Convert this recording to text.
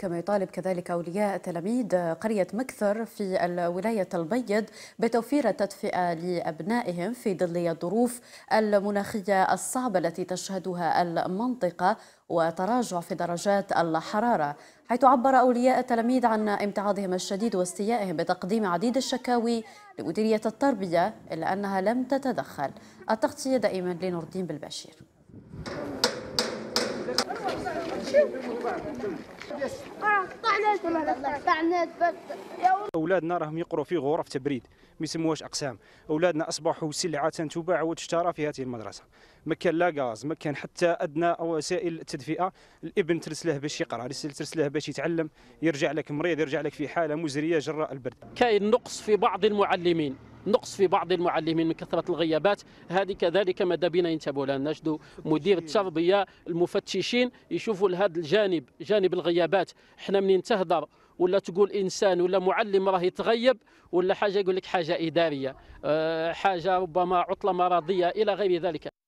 كما يطالب كذلك أولياء تلاميذ قرية مكثر في الولاية البيض بتوفير تدفئة لأبنائهم في ظل الظروف المناخية الصعبة التي تشهدها المنطقة وتراجع في درجات الحرارة حيث عبر أولياء التلاميذ عن امتعاضهم الشديد واستيائهم بتقديم عديد الشكاوي لمديرية التربية إلا أنها لم تتدخل التغطية دائما لنوردين بالبشير اولادنا راهم يقروا في غرف تبريد ما يسموهاش اقسام اولادنا اصبحوا سلعه تباع وتشترى في هذه المدرسه ما كان لا غاز ما كان حتى ادنى وسائل التدفئه الابن ترسله باش يقرا ترسله باش يتعلم يرجع لك مريض يرجع لك في حاله مزريه جراء البرد كاين نقص في بعض المعلمين نقص في بعض المعلمين من كثره الغيابات هذه كذلك ماذا بنا ينتبهوا لها نجد مدير التربيه المفتشين يشوفوا هذا الجانب جانب الغيابات احنا منين تهدر ولا تقول انسان ولا معلم راه يتغيب ولا حاجه يقول لك حاجه اداريه آه، حاجه ربما عطله مرضيه الى غير ذلك